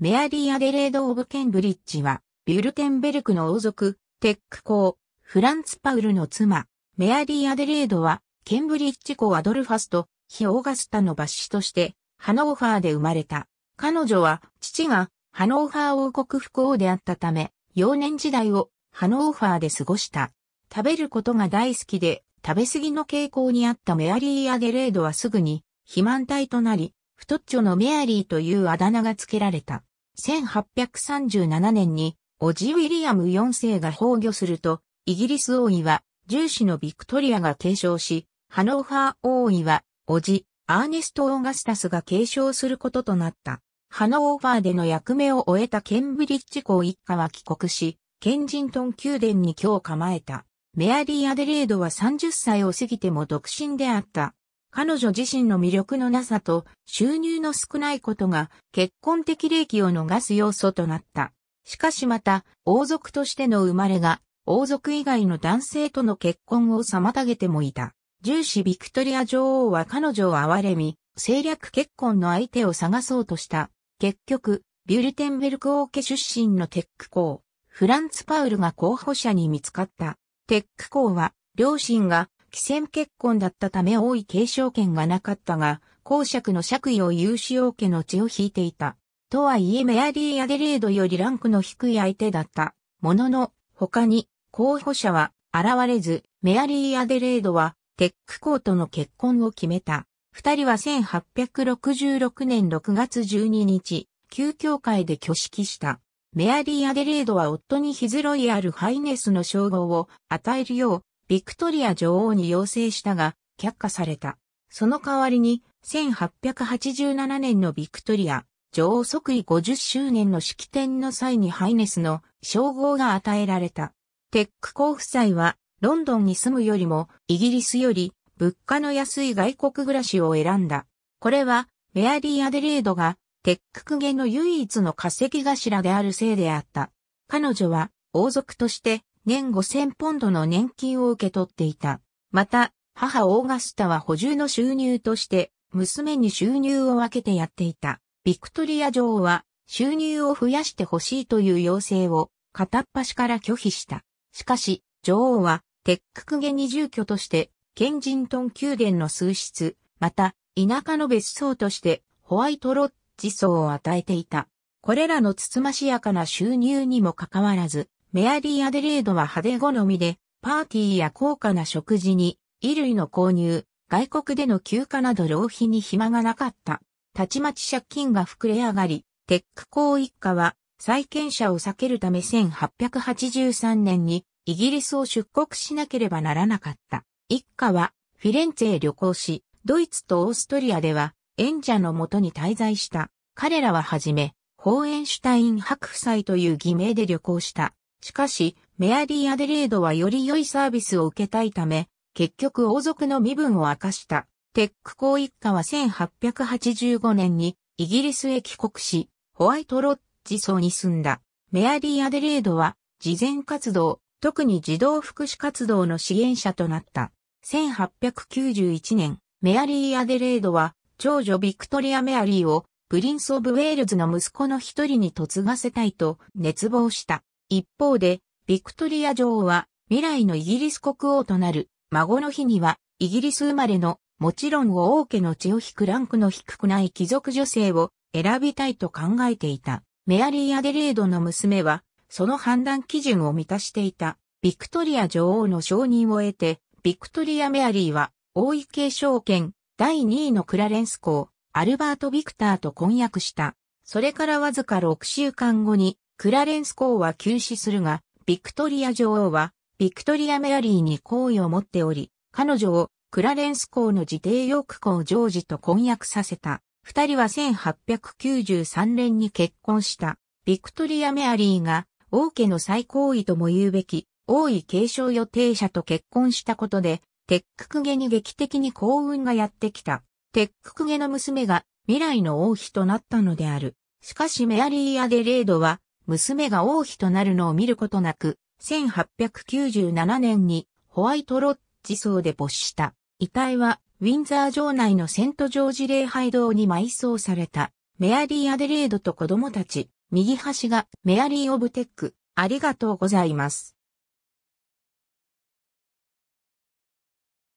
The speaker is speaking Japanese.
メアリー・アデレード・オブ・ケンブリッジは、ビュルテンベルクの王族、テック公、フランツ・パウルの妻、メアリー・アデレードは、ケンブリッジ公アドルファスと、ヒ・オーガスタの抜子として、ハノーファーで生まれた。彼女は、父が、ハノーファー王国副王であったため、幼年時代を、ハノーファーで過ごした。食べることが大好きで、食べ過ぎの傾向にあったメアリー・アデレードはすぐに、肥満体となり、太っちょのメアリーというあだ名が付けられた。1837年に、オジ・ウィリアム4世が崩御すると、イギリス王位は、重視のビクトリアが継承し、ハノーファー王位は、オジ、アーネスト・オーガスタスが継承することとなった。ハノーファーでの役目を終えたケンブリッジ公一家は帰国し、ケンジントン宮殿に居を構えた。メアリー・アデレードは30歳を過ぎても独身であった。彼女自身の魅力のなさと収入の少ないことが結婚的利益を逃す要素となった。しかしまた、王族としての生まれが、王族以外の男性との結婚を妨げてもいた。重視ビクトリア女王は彼女を憐れみ、政略結婚の相手を探そうとした。結局、ビュルテンベルク王家出身のテック公、フランツ・パウルが候補者に見つかった。テック公は、両親が既戦結婚だったため多い継承権がなかったが、公爵の爵位を有志王家の血を引いていた。とはいえメアリー・アデレードよりランクの低い相手だった。ものの、他に候補者は現れず、メアリー・アデレードはテック公との結婚を決めた。二人は1866年6月12日、旧教会で挙式した。メアリー・アデレードは夫にヒズロイヤル・ハイネスの称号を与えるようビクトリア女王に要請したが、却下された。その代わりに、1887年のビクトリア女王即位50周年の式典の際にハイネスの称号が与えられた。テック公夫妻は、ロンドンに住むよりも、イギリスより、物価の安い外国暮らしを選んだ。これは、メアリー・アデレードが、テッククゲの唯一の化石頭であるせいであった。彼女は、王族として、年5000ポンドの年金を受け取っていた。また、母オーガスタは補充の収入として、娘に収入を分けてやっていた。ビクトリア女王は、収入を増やしてほしいという要請を、片っ端から拒否した。しかし、女王は、鉄角下に住居として、ケンジントン宮殿の数室、また、田舎の別荘として、ホワイトロッジ荘を与えていた。これらのつつましやかな収入にもかかわらず、メアリー・アデレードは派手好みで、パーティーや高価な食事に、衣類の購入、外国での休暇など浪費に暇がなかった。たちまち借金が膨れ上がり、テック公一家は、債権者を避けるため1883年に、イギリスを出国しなければならなかった。一家は、フィレンツェへ旅行し、ドイツとオーストリアでは、演者のもとに滞在した。彼らははじめ、ホーエンシュタイン博夫妻という偽名で旅行した。しかし、メアリー・アデレードはより良いサービスを受けたいため、結局王族の身分を明かした。テック公一家は1885年にイギリスへ帰国し、ホワイトロッジ層に住んだ。メアリー・アデレードは、慈善活動、特に児童福祉活動の支援者となった。1891年、メアリー・アデレードは、長女ビクトリア・メアリーを、プリンス・オブ・ウェールズの息子の一人に嫁がせたいと熱望した。一方で、ビクトリア女王は未来のイギリス国王となる孫の日にはイギリス生まれのもちろん王家の血を引くランクの低くない貴族女性を選びたいと考えていた。メアリー・アデレードの娘はその判断基準を満たしていたビクトリア女王の承認を得てビクトリア・メアリーは王位継承権第2位のクラレンス公アルバート・ビクターと婚約した。それからわずか6週間後にクラレンス公は急死するが、ビクトリア女王は、ビクトリア・メアリーに好意を持っており、彼女をクラレンス公の自邸ヨーク公ジョージと婚約させた。二人は1893年に結婚した。ビクトリア・メアリーが王家の最高位とも言うべき王位継承予定者と結婚したことで、テッククゲに劇的に幸運がやってきた。テッククゲの娘が未来の王妃となったのである。しかしメアリー・アデレードは娘が王妃となるのを見ることなく、1897年にホワイトロッジ層で没した。遺体はウィンザー城内のセントジョージ礼拝堂に埋葬された。メアリー・アデレードと子供たち、右端がメアリー・オブテック。ありがとうございます。